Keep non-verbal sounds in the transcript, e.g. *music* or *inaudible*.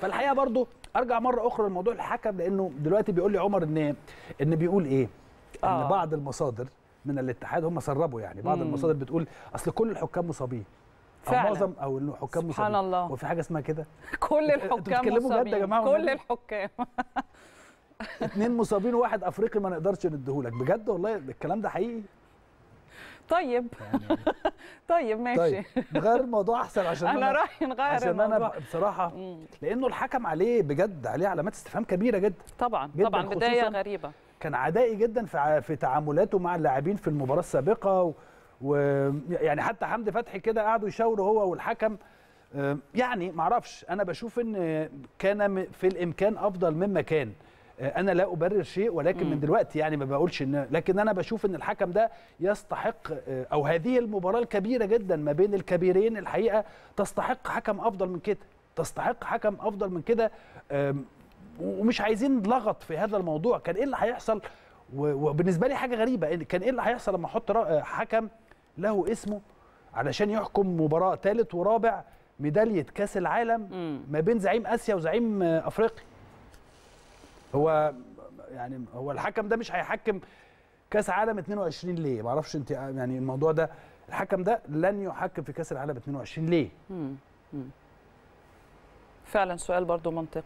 فالحقيقه برضو ارجع مره اخرى لموضوع الحكم لانه دلوقتي بيقول لي عمر ان ان بيقول ايه؟ آه. ان بعض المصادر من الاتحاد هم سربوا يعني بعض مم. المصادر بتقول اصل كل الحكام مصابين فعلا. او معظم او الحكام مصابين سبحان الله وفي حاجه اسمها كده كل الحكام مصابين يا جماعه كل الحكام اثنين مصابين وواحد افريقي ما نقدرش نديهولك بجد والله الكلام ده حقيقي طيب يعني- *laughs* طيب ماشي طيب نغير الموضوع احسن عشان انا رايي نغير عشان انا بصراحه لانه الحكم عليه بجد عليه علامات استفهام كبيره جدا طبعا جداً طبعا بدايه غريبه كان عدائي جدا في في تعاملاته مع اللاعبين في المباراه السابقه ويعني و... يعني حتى حمدي فتحي كده قعدوا يشاوروا هو والحكم يعني معرفش انا بشوف ان كان في الامكان افضل مما كان انا لا ابرر شيء ولكن من دلوقتي يعني ما بقولش ان لكن انا بشوف ان الحكم ده يستحق آه، او هذه المباراه الكبيره جدا ما بين الكبيرين الحقيقه تستحق حكم افضل من كده تستحق حكم افضل من كده ومش عايزين لغط في هذا الموضوع كان ايه اللي هيحصل وبالنسبه لي حاجه غريبه كان ايه اللي هيحصل لما احط آه، حكم له اسمه علشان يحكم مباراه ثالث ورابع ميداليه كاس العالم ما بين زعيم اسيا وزعيم آه، افريقيا هو يعني هو الحكم ده مش هيحكم كاس عالم 22 ليه ما اعرفش انت يعني الموضوع ده الحكم ده لن يحكم في كاس العالم 22 ليه فعلا سؤال برضو منطقي